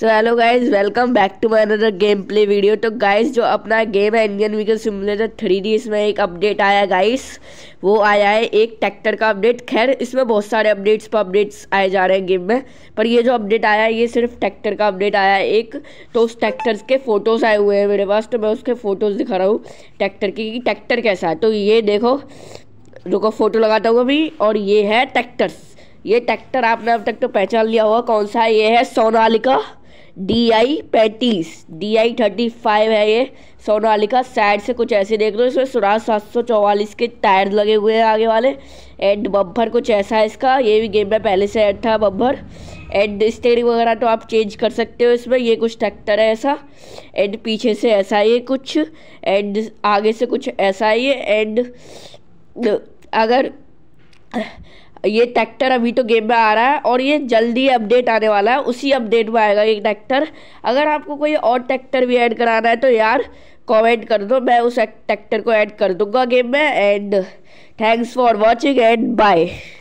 so hello guys welcome back to my another game play video तो guys जो अपना game है Indian vehicle simulator three D इसमें एक अपडेट आया गाइस वो आया है एक ट्रैक्टर का अपडेट खैर इसमें बहुत सारे अपडेट्स पर अपडेट्स आए जा रहे हैं गेम में पर ये जो अपडेट आया है ये सिर्फ ट्रैक्टर का अपडेट आया है एक तो उस ट्रैक्टर के फ़ोटोज़ आए हुए हैं मेरे पास तो मैं उसके फ़ोटोज़ दिखा रहा हूँ ट्रैक्टर की कि ट्रैक्टर कैसा है तो ये देखो रुको फ़ोटो लगाता हूँ अभी और ये है ट्रैक्टर्स ये ट्रैक्टर आपने अब तक तो पहचान लिया होगा कौन सा है ये है सोनालिका डी आई पैंतीस डी आई थर्टी फाइव है ये सोनालिका साइड से कुछ ऐसे देख लो इसमें सुराज सात सौ चौवालीस के टायर लगे हुए हैं आगे वाले एंड बम्पर कुछ ऐसा है इसका ये भी गेम में पहले से ऐड था बब्बर एंड स्टेयरिंग वगैरह तो आप चेंज कर सकते हो इसमें ये कुछ ट्रैक्टर है ऐसा एंड पीछे से ऐसा है ये कुछ एंड आगे से कुछ ऐसा है ये एंड अगर ये ट्रैक्टर अभी तो गेम में आ रहा है और ये जल्दी अपडेट आने वाला है उसी अपडेट में आएगा ये ट्रैक्टर अगर आपको कोई और ट्रैक्टर भी ऐड कराना है तो यार कमेंट कर दो मैं उस ट्रैक्टर को ऐड कर दूंगा गेम में and thanks for watching and bye